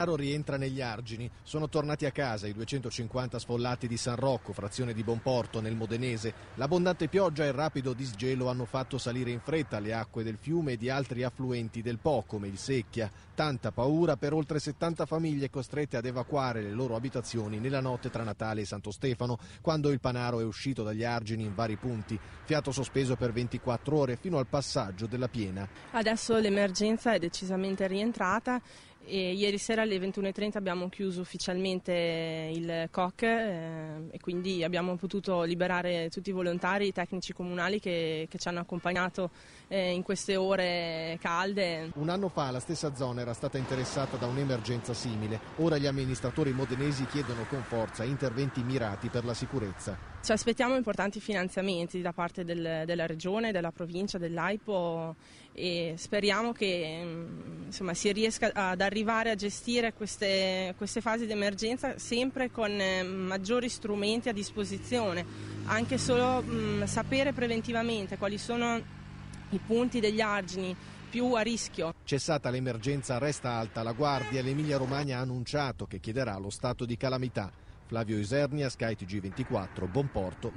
Aro rientra negli argini. Sono tornati a casa i 250 sfollati di San Rocco, frazione di Bonporto, nel Modenese. L'abbondante pioggia e il rapido disgelo hanno fatto salire in fretta le acque del fiume e di altri affluenti del Po, come il Secchia. Tanta paura per oltre 70 famiglie costrette ad evacuare le loro abitazioni nella notte tra Natale e Santo Stefano, quando il Panaro è uscito dagli argini in vari punti. Fiato sospeso per 24 ore fino al passaggio della piena. Adesso l'emergenza è decisamente rientrata e ieri sera alle 21.30 abbiamo chiuso ufficialmente eh, il COC eh, e quindi abbiamo potuto liberare tutti i volontari, i tecnici comunali che, che ci hanno accompagnato eh, in queste ore calde. Un anno fa la stessa zona era stata interessata da un'emergenza simile. Ora gli amministratori modenesi chiedono con forza interventi mirati per la sicurezza. Ci aspettiamo importanti finanziamenti da parte del, della regione, della provincia, dell'AIPO e speriamo che mm, insomma, si riesca ad arrivare a gestire queste, queste fasi di emergenza sempre con mm, maggiori strumenti a disposizione, anche solo mh, mm, sapere preventivamente quali sono i punti degli argini più a rischio. Cessata l'emergenza resta alta la guardia, l'Emilia Romagna ha annunciato che chiederà lo stato di calamità. Flavio Isernia, SkyTG24, Buonporto.